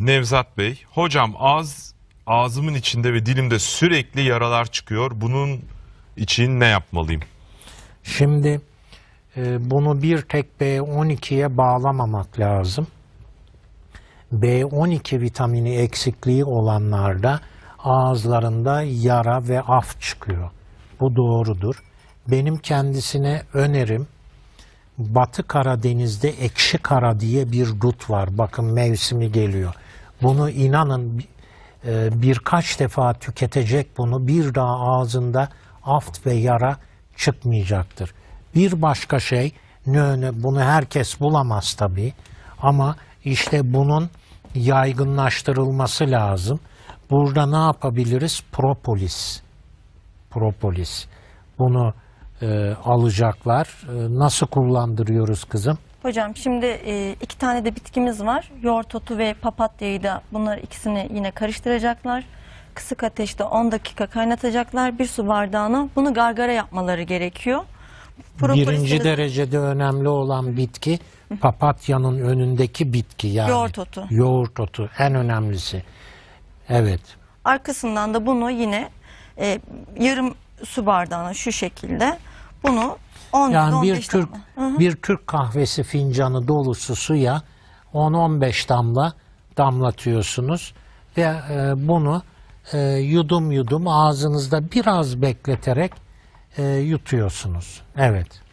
Nevzat Bey, hocam az ağzımın içinde ve dilimde sürekli yaralar çıkıyor. Bunun için ne yapmalıyım? Şimdi e, bunu bir tek B12'ye bağlamamak lazım. B12 vitamini eksikliği olanlarda ağızlarında yara ve af çıkıyor. Bu doğrudur. Benim kendisine önerim Batı Karadeniz'de ekşi kara diye bir rut var. Bakın mevsimi geliyor. Bunu inanın e, birkaç defa tüketecek bunu bir daha ağzında aft ve yara çıkmayacaktır. Bir başka şey nöne bunu herkes bulamaz tabi, ama işte bunun yaygınlaştırılması lazım. Burada ne yapabiliriz? Propolis. Propolis. Bunu e, alacaklar. E, nasıl kullandırıyoruz kızım? Hocam şimdi e, iki tane de bitkimiz var. Yoğurt otu ve papatyayı da bunlar ikisini yine karıştıracaklar. Kısık ateşte 10 dakika kaynatacaklar. Bir su bardağına bunu gargara yapmaları gerekiyor. Birinci derecede önemli olan bitki papatyanın önündeki bitki yani. Yoğurt otu. Yoğurt otu en önemlisi. Evet. Arkasından da bunu yine e, yarım su bardağına şu şekilde bunu 10 yani bir Türk damla. bir Türk kahvesi fincanı dolusu suya 10-15 damla damlatıyorsunuz ve e, bunu e, yudum yudum ağzınızda biraz bekleterek e, yutuyorsunuz. Evet.